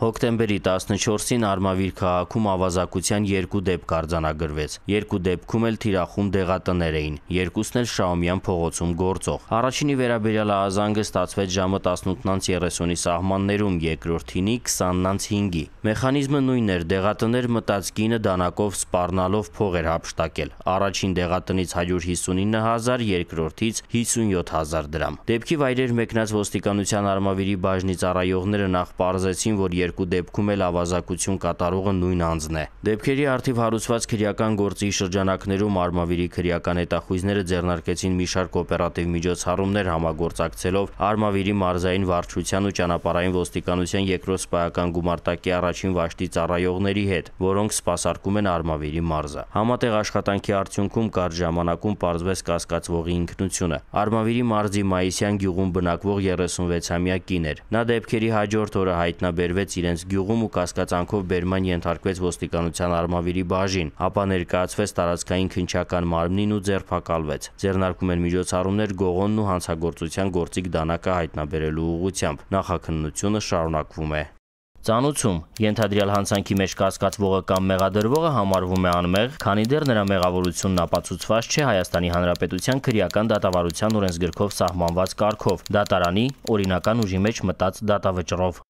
Հոկտեմբերի 14-ին Արմավիր քաղաքում ավազակության 2 դեպք արձանագրվեց։ Երկու դեպքում էլ թիրախում դեղատներ էին, երկուսն էլ Շաումյան փողոցում գործող։ Առաջինի վերաբերյալ ահազանգը ստացվեց ժամը 18:30-ի սահմաններում, երկրորդինի 20:05-ի։ Մեխանիզմը նույնն էր՝ դեղատներ մտած գինը դանակով սպառնալով փող էր հապշտակել։ Առաջին դեղատնից 159000, երկրորդից 57000 դրամ։ Դեպքի վայրեր մեկնած ոստիկանության Արմավիրի բաժնից առայողները նախ պարզեցին, որ Երկու դեպքում էլ ավազակություն կատարողը նույն անձն է։ Դեպքերի արդիվ հարուցված քրեական գործի շրջանակներում Արմավիրի քրեական հետախույզները ձեռնարկեցին մի շարք օպերատիվ միջոցառումներ համագործակցելով Արմավիրի մարզային վարչության ու ճանապարհային ոստիկանության երկրորդ սպայական գումարտակի առաջին վաշտի ծառայողների հետ, որոնք սպասարկում են Արմավիրի մարզը։ Համատեղ աշխատանքի արդյունքում կարճ ժամանակում պարզվեց կասկածվողի ինքնությունը։ Արմավիրի մարզի Մայիսյան գյուղում բնակվող 36-ամյա կին էր։ Նա դեպքերի հաջորդ օրը հայտնաբերվեց իրենց գյուղում ու կասկածանքով բերման ենթարկվեց ոստիկանության արմավիրի բաժին, ապա ներկայացվեց տարածքային քնչական մարմնին ու ձերբակալվեց։ Ձեռնարկում են միջոցառումներ գողոնն ու հանցագործության գործիք դանակը հայտնաբերելու ուղղությամբ։ Նախաքննությունը շարունակվում է։ Ծանուցում ենթադրյալ հանցանքի մեջ կասկածվողը կամ մեղադրվողը համարվում է անմեղ, քանի դեռ նրա մեղավորությունն ապացուցված չէ Հայաստանի Հանրապետության քրեական դատավարության օրենսգրքով սահմանված կարգով՝ դատարանի օրինական ուժի մեջ մտած դատավճռով։